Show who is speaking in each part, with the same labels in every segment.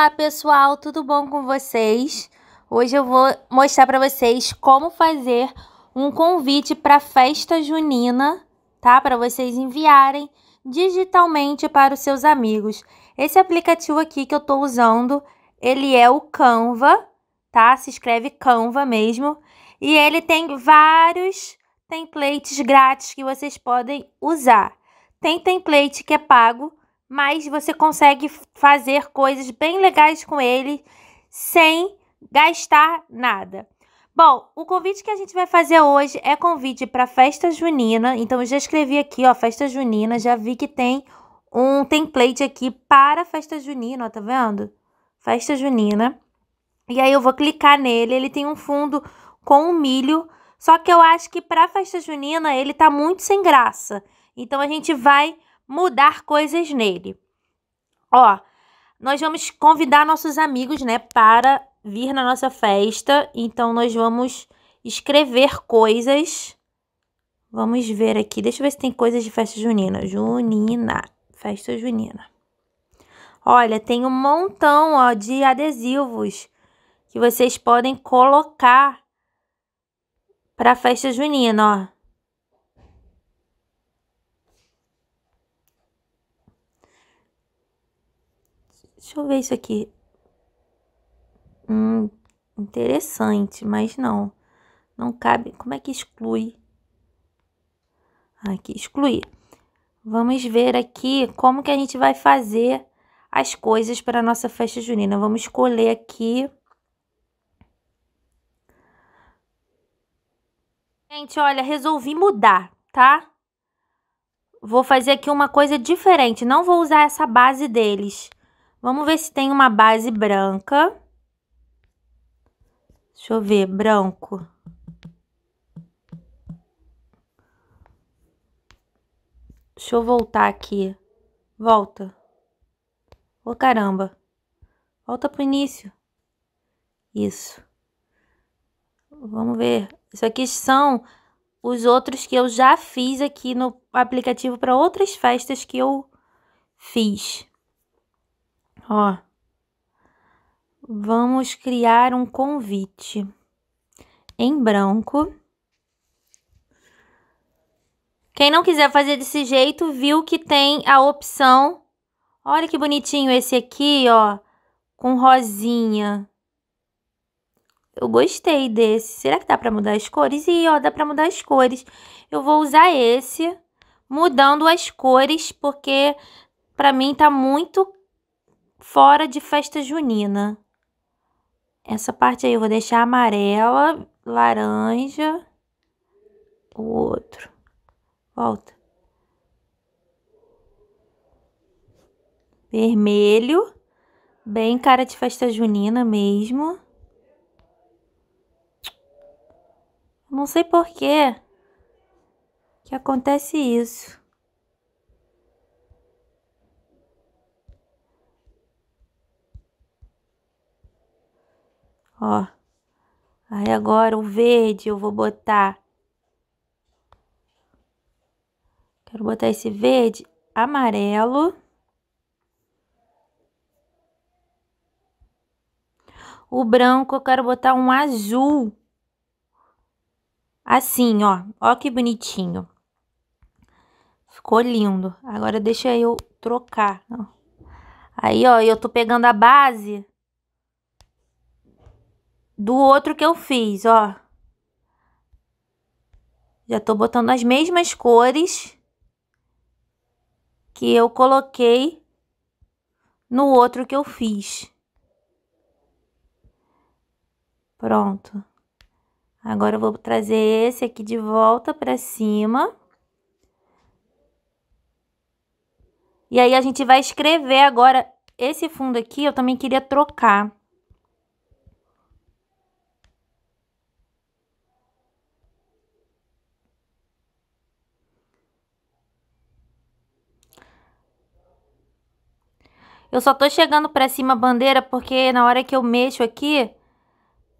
Speaker 1: Olá pessoal, tudo bom com vocês? Hoje eu vou mostrar para vocês como fazer um convite para festa junina, tá? Para vocês enviarem digitalmente para os seus amigos. Esse aplicativo aqui que eu estou usando, ele é o Canva, tá? Se escreve Canva mesmo. E ele tem vários templates grátis que vocês podem usar. Tem template que é pago, mas você consegue fazer coisas bem legais com ele sem gastar nada. Bom, o convite que a gente vai fazer hoje é convite para festa junina. Então eu já escrevi aqui, ó, festa junina, já vi que tem um template aqui para festa junina, ó, tá vendo? Festa junina. E aí eu vou clicar nele, ele tem um fundo com um milho, só que eu acho que para festa junina ele tá muito sem graça. Então a gente vai mudar coisas nele. Ó, nós vamos convidar nossos amigos, né, para vir na nossa festa. Então, nós vamos escrever coisas. Vamos ver aqui. Deixa eu ver se tem coisas de festa junina. Junina. Festa junina. Olha, tem um montão, ó, de adesivos que vocês podem colocar para a festa junina, ó. Deixa eu ver isso aqui. Hum, interessante, mas não. Não cabe. Como é que exclui? Ah, aqui, excluir. Vamos ver aqui como que a gente vai fazer as coisas para a nossa festa junina. Vamos escolher aqui. Gente, olha, resolvi mudar, tá? Vou fazer aqui uma coisa diferente. Não vou usar essa base deles. Vamos ver se tem uma base branca. Deixa eu ver, branco. Deixa eu voltar aqui. Volta. Ô, oh, caramba. Volta pro início. Isso. Vamos ver. Isso aqui são os outros que eu já fiz aqui no aplicativo para outras festas que eu fiz. Ó, vamos criar um convite em branco. Quem não quiser fazer desse jeito, viu que tem a opção. Olha que bonitinho esse aqui, ó, com rosinha. Eu gostei desse. Será que dá para mudar as cores? E ó, dá para mudar as cores. Eu vou usar esse, mudando as cores, porque para mim tá muito fora de festa junina. Essa parte aí eu vou deixar amarela, laranja, o outro. Volta. Vermelho, bem cara de festa junina mesmo. Não sei por que que acontece isso. Ó. Aí agora o verde eu vou botar. Quero botar esse verde amarelo. O branco eu quero botar um azul. Assim, ó. Ó que bonitinho. Ficou lindo. Agora deixa eu trocar. Aí, ó, eu tô pegando a base do outro que eu fiz, ó. Já tô botando as mesmas cores que eu coloquei no outro que eu fiz. Pronto. Agora eu vou trazer esse aqui de volta pra cima. E aí, a gente vai escrever agora esse fundo aqui, eu também queria trocar. Eu só tô chegando pra cima a bandeira porque na hora que eu mexo aqui,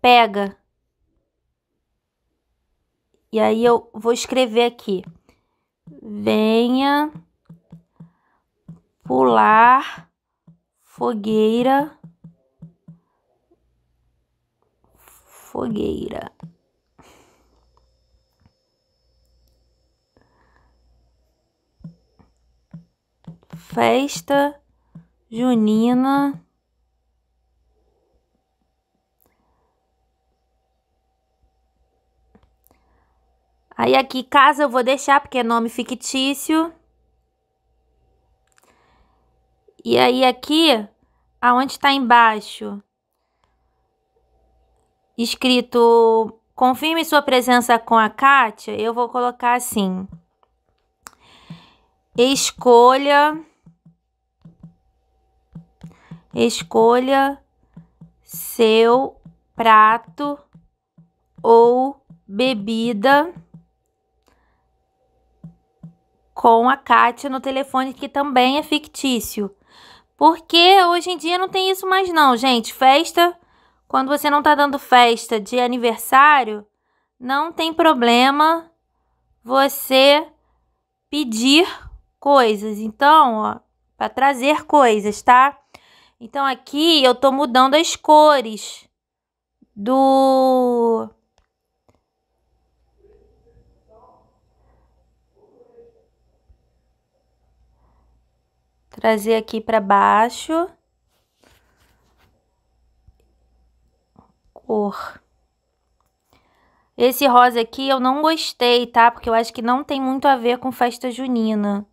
Speaker 1: pega. E aí eu vou escrever aqui. Venha pular fogueira fogueira. Festa junina. Aí aqui casa eu vou deixar porque é nome fictício. E aí aqui, aonde está embaixo, escrito confirme sua presença com a Kátia, eu vou colocar assim. Escolha Escolha seu prato ou bebida com a Kátia no telefone, que também é fictício. Porque hoje em dia não tem isso mais, não, gente. Festa, quando você não tá dando festa de aniversário, não tem problema você pedir coisas. Então, ó, para trazer coisas, tá? Então, aqui eu tô mudando as cores do... Trazer aqui para baixo. Cor. Esse rosa aqui eu não gostei, tá? Porque eu acho que não tem muito a ver com festa junina.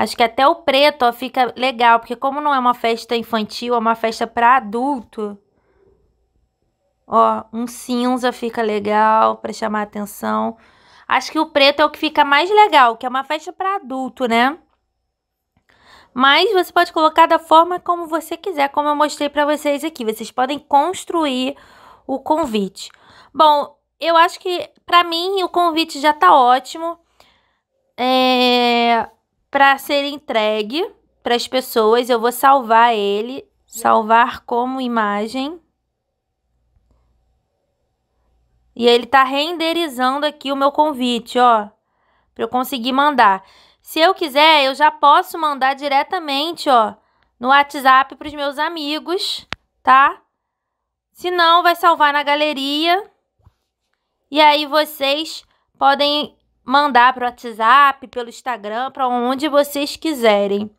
Speaker 1: Acho que até o preto ó, fica legal, porque como não é uma festa infantil, é uma festa para adulto. Ó, um cinza fica legal para chamar atenção. Acho que o preto é o que fica mais legal, que é uma festa para adulto, né? Mas você pode colocar da forma como você quiser, como eu mostrei para vocês aqui. Vocês podem construir o convite. Bom, eu acho que para mim o convite já tá ótimo. É para ser entregue para as pessoas. Eu vou salvar ele, salvar como imagem. E ele tá renderizando aqui o meu convite, ó, para eu conseguir mandar. Se eu quiser, eu já posso mandar diretamente, ó, no WhatsApp para os meus amigos, tá? Se não, vai salvar na galeria. E aí vocês podem mandar para o WhatsApp, pelo Instagram, para onde vocês quiserem.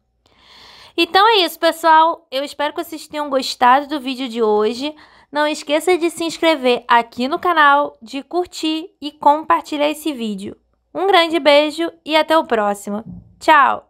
Speaker 1: Então é isso, pessoal. Eu espero que vocês tenham gostado do vídeo de hoje. Não esqueça de se inscrever aqui no canal, de curtir e compartilhar esse vídeo. Um grande beijo e até o próximo. Tchau!